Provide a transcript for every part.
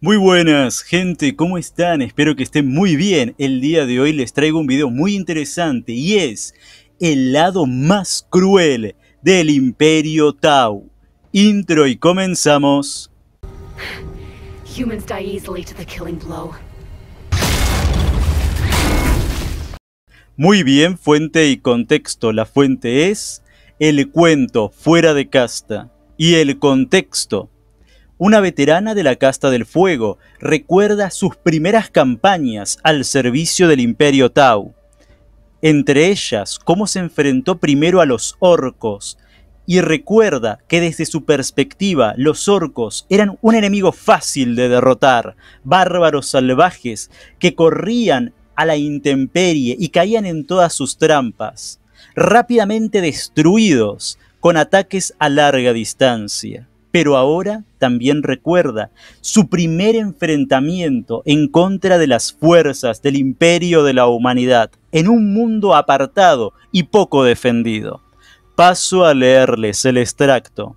Muy buenas gente, ¿cómo están? Espero que estén muy bien. El día de hoy les traigo un video muy interesante y es el lado más cruel del Imperio Tau. Intro y comenzamos. Muy bien, fuente y contexto. La fuente es el cuento fuera de casta y el contexto una veterana de la casta del fuego, recuerda sus primeras campañas al servicio del imperio Tau. Entre ellas, cómo se enfrentó primero a los orcos, y recuerda que desde su perspectiva los orcos eran un enemigo fácil de derrotar, bárbaros salvajes que corrían a la intemperie y caían en todas sus trampas, rápidamente destruidos con ataques a larga distancia pero ahora también recuerda su primer enfrentamiento en contra de las fuerzas del imperio de la humanidad, en un mundo apartado y poco defendido. Paso a leerles el extracto.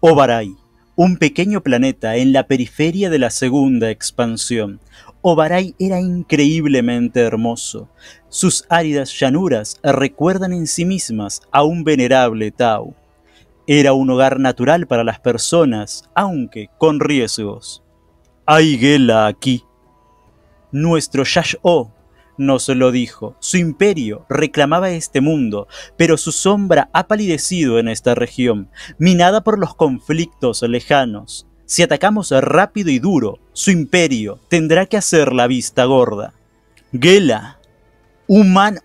Obarai, un pequeño planeta en la periferia de la segunda expansión. Ovarai era increíblemente hermoso. Sus áridas llanuras recuerdan en sí mismas a un venerable Tau era un hogar natural para las personas, aunque con riesgos. Hay Gela aquí. Nuestro Yash-O nos lo dijo. Su imperio reclamaba este mundo, pero su sombra ha palidecido en esta región, minada por los conflictos lejanos. Si atacamos rápido y duro, su imperio tendrá que hacer la vista gorda. Gela, Human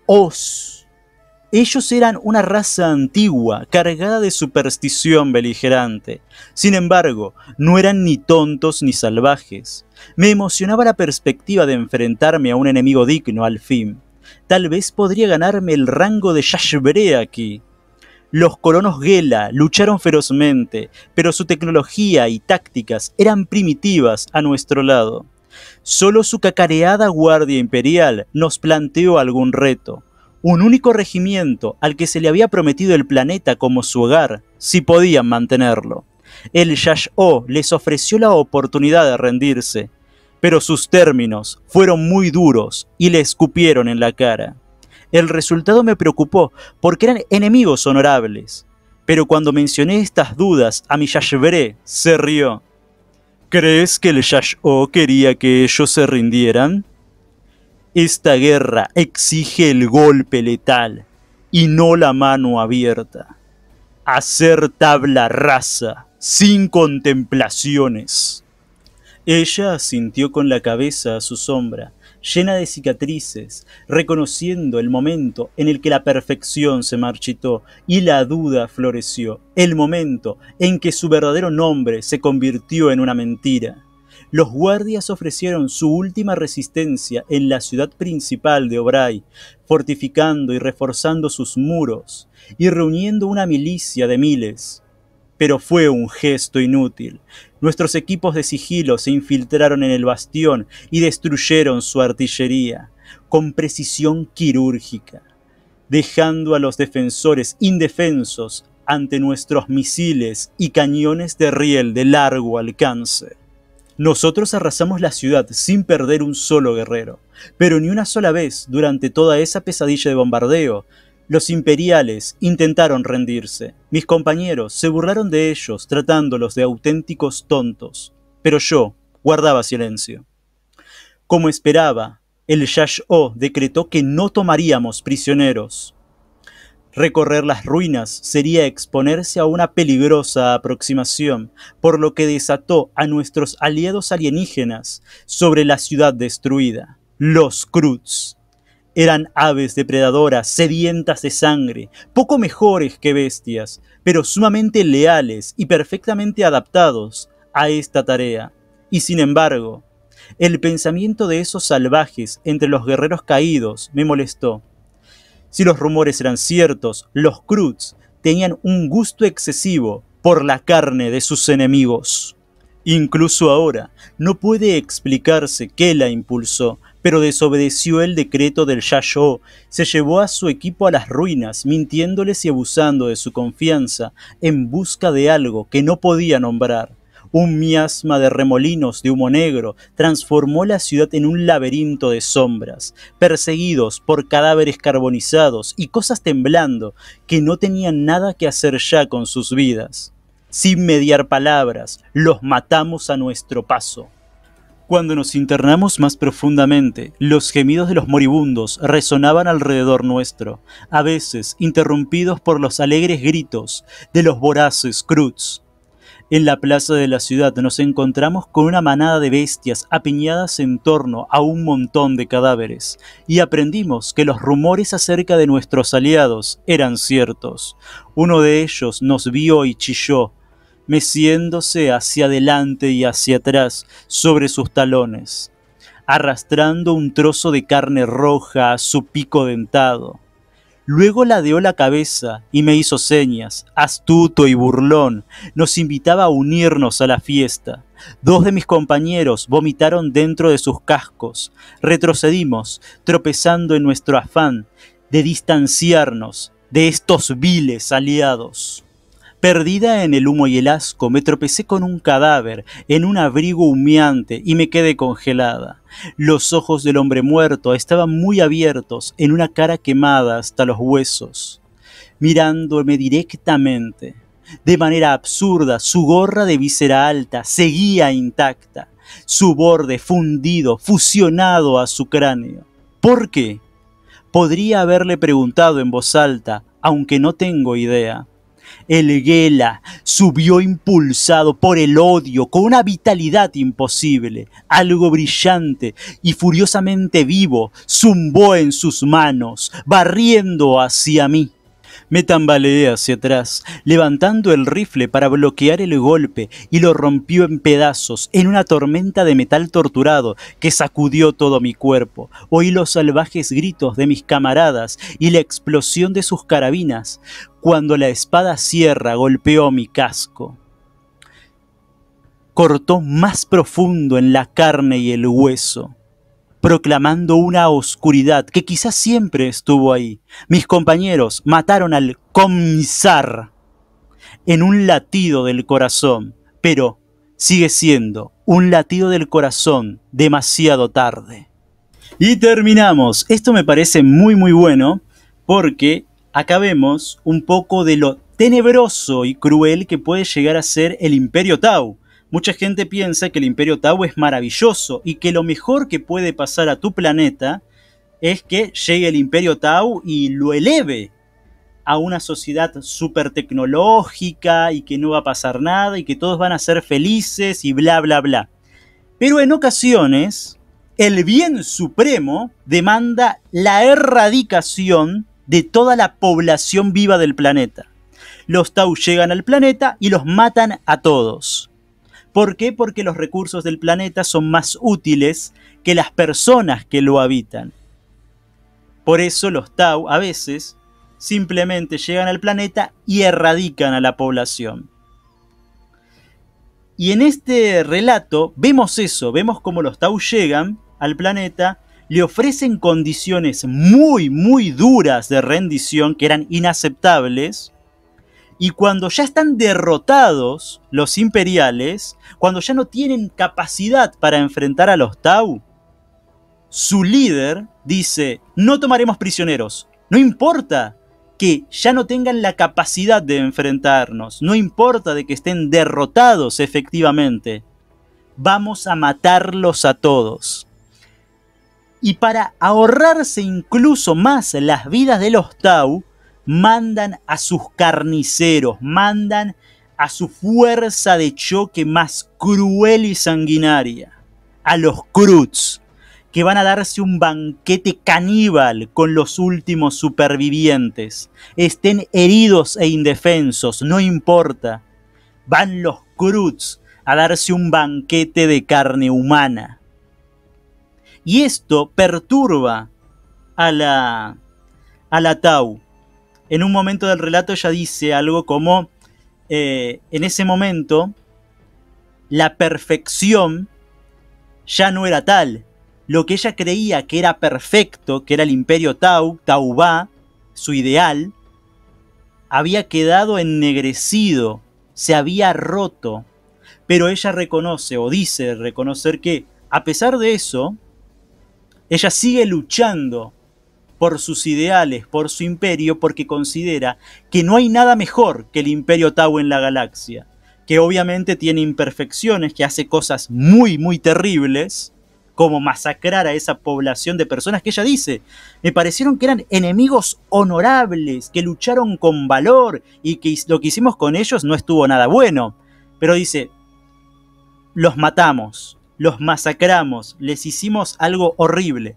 ellos eran una raza antigua, cargada de superstición beligerante. Sin embargo, no eran ni tontos ni salvajes. Me emocionaba la perspectiva de enfrentarme a un enemigo digno al fin. Tal vez podría ganarme el rango de Yashbrea aquí. Los colonos Gela lucharon ferozmente, pero su tecnología y tácticas eran primitivas a nuestro lado. Solo su cacareada guardia imperial nos planteó algún reto un único regimiento al que se le había prometido el planeta como su hogar, si podían mantenerlo. El Yash-O les ofreció la oportunidad de rendirse, pero sus términos fueron muy duros y le escupieron en la cara. El resultado me preocupó porque eran enemigos honorables, pero cuando mencioné estas dudas a mi Yash-Bre, se rió. ¿Crees que el Yash-O quería que ellos se rindieran? Esta guerra exige el golpe letal y no la mano abierta. Hacer tabla rasa, sin contemplaciones. Ella sintió con la cabeza a su sombra, llena de cicatrices, reconociendo el momento en el que la perfección se marchitó y la duda floreció, el momento en que su verdadero nombre se convirtió en una mentira. Los guardias ofrecieron su última resistencia en la ciudad principal de Obray, fortificando y reforzando sus muros y reuniendo una milicia de miles. Pero fue un gesto inútil. Nuestros equipos de sigilo se infiltraron en el bastión y destruyeron su artillería con precisión quirúrgica, dejando a los defensores indefensos ante nuestros misiles y cañones de riel de largo alcance. Nosotros arrasamos la ciudad sin perder un solo guerrero, pero ni una sola vez durante toda esa pesadilla de bombardeo, los imperiales intentaron rendirse. Mis compañeros se burlaron de ellos tratándolos de auténticos tontos, pero yo guardaba silencio. Como esperaba, el Yash-O decretó que no tomaríamos prisioneros. Recorrer las ruinas sería exponerse a una peligrosa aproximación, por lo que desató a nuestros aliados alienígenas sobre la ciudad destruida, los Cruz. Eran aves depredadoras, sedientas de sangre, poco mejores que bestias, pero sumamente leales y perfectamente adaptados a esta tarea. Y sin embargo, el pensamiento de esos salvajes entre los guerreros caídos me molestó si los rumores eran ciertos, los Cruz tenían un gusto excesivo por la carne de sus enemigos. Incluso ahora, no puede explicarse qué la impulsó, pero desobedeció el decreto del Yasho, se llevó a su equipo a las ruinas, mintiéndoles y abusando de su confianza, en busca de algo que no podía nombrar. Un miasma de remolinos de humo negro transformó la ciudad en un laberinto de sombras, perseguidos por cadáveres carbonizados y cosas temblando que no tenían nada que hacer ya con sus vidas. Sin mediar palabras, los matamos a nuestro paso. Cuando nos internamos más profundamente, los gemidos de los moribundos resonaban alrededor nuestro, a veces interrumpidos por los alegres gritos de los voraces Cruz. En la plaza de la ciudad nos encontramos con una manada de bestias apiñadas en torno a un montón de cadáveres y aprendimos que los rumores acerca de nuestros aliados eran ciertos. Uno de ellos nos vio y chilló, meciéndose hacia adelante y hacia atrás sobre sus talones, arrastrando un trozo de carne roja a su pico dentado. Luego ladeó la cabeza y me hizo señas, astuto y burlón. Nos invitaba a unirnos a la fiesta. Dos de mis compañeros vomitaron dentro de sus cascos. Retrocedimos, tropezando en nuestro afán de distanciarnos de estos viles aliados. Perdida en el humo y el asco, me tropecé con un cadáver en un abrigo humeante y me quedé congelada. Los ojos del hombre muerto estaban muy abiertos en una cara quemada hasta los huesos, mirándome directamente. De manera absurda, su gorra de visera alta seguía intacta, su borde fundido, fusionado a su cráneo. ¿Por qué? Podría haberle preguntado en voz alta, aunque no tengo idea el gela subió impulsado por el odio, con una vitalidad imposible, algo brillante y furiosamente vivo, zumbó en sus manos, barriendo hacia mí. Me tambaleé hacia atrás, levantando el rifle para bloquear el golpe, y lo rompió en pedazos en una tormenta de metal torturado que sacudió todo mi cuerpo. Oí los salvajes gritos de mis camaradas y la explosión de sus carabinas cuando la espada sierra golpeó mi casco. Cortó más profundo en la carne y el hueso proclamando una oscuridad que quizás siempre estuvo ahí. Mis compañeros mataron al comisar en un latido del corazón, pero sigue siendo un latido del corazón demasiado tarde. Y terminamos. Esto me parece muy muy bueno porque acabemos un poco de lo tenebroso y cruel que puede llegar a ser el Imperio Tau. Mucha gente piensa que el Imperio Tau es maravilloso y que lo mejor que puede pasar a tu planeta es que llegue el Imperio Tau y lo eleve a una sociedad súper tecnológica y que no va a pasar nada y que todos van a ser felices y bla, bla, bla. Pero en ocasiones, el bien supremo demanda la erradicación de toda la población viva del planeta. Los Tau llegan al planeta y los matan a todos. ¿Por qué? Porque los recursos del planeta son más útiles que las personas que lo habitan. Por eso los Tau a veces simplemente llegan al planeta y erradican a la población. Y en este relato vemos eso, vemos cómo los Tau llegan al planeta, le ofrecen condiciones muy, muy duras de rendición que eran inaceptables, y cuando ya están derrotados los imperiales, cuando ya no tienen capacidad para enfrentar a los Tau, su líder dice, no tomaremos prisioneros, no importa que ya no tengan la capacidad de enfrentarnos, no importa de que estén derrotados efectivamente, vamos a matarlos a todos. Y para ahorrarse incluso más las vidas de los Tau, mandan a sus carniceros, mandan a su fuerza de choque más cruel y sanguinaria, a los Cruz, que van a darse un banquete caníbal con los últimos supervivientes. Estén heridos e indefensos, no importa. Van los Cruz a darse un banquete de carne humana. Y esto perturba a la, a la Tau en un momento del relato ella dice algo como, eh, en ese momento, la perfección ya no era tal. Lo que ella creía que era perfecto, que era el imperio Tau, Tauba su ideal, había quedado ennegrecido, se había roto. Pero ella reconoce o dice reconocer que, a pesar de eso, ella sigue luchando por sus ideales, por su imperio, porque considera que no hay nada mejor que el imperio Tau en la galaxia, que obviamente tiene imperfecciones, que hace cosas muy, muy terribles, como masacrar a esa población de personas que ella dice, me parecieron que eran enemigos honorables, que lucharon con valor y que lo que hicimos con ellos no estuvo nada bueno. Pero dice, los matamos, los masacramos, les hicimos algo horrible.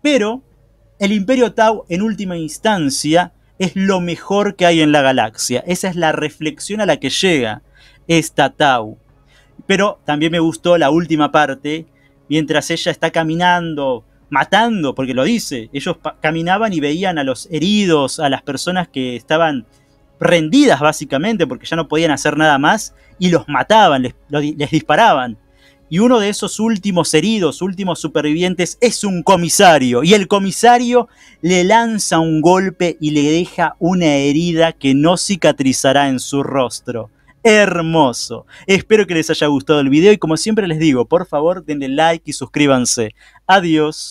Pero el Imperio Tau, en última instancia, es lo mejor que hay en la galaxia. Esa es la reflexión a la que llega esta Tau. Pero también me gustó la última parte, mientras ella está caminando, matando, porque lo dice. Ellos caminaban y veían a los heridos, a las personas que estaban rendidas básicamente, porque ya no podían hacer nada más, y los mataban, les, les disparaban. Y uno de esos últimos heridos, últimos supervivientes, es un comisario. Y el comisario le lanza un golpe y le deja una herida que no cicatrizará en su rostro. Hermoso. Espero que les haya gustado el video y como siempre les digo, por favor denle like y suscríbanse. Adiós.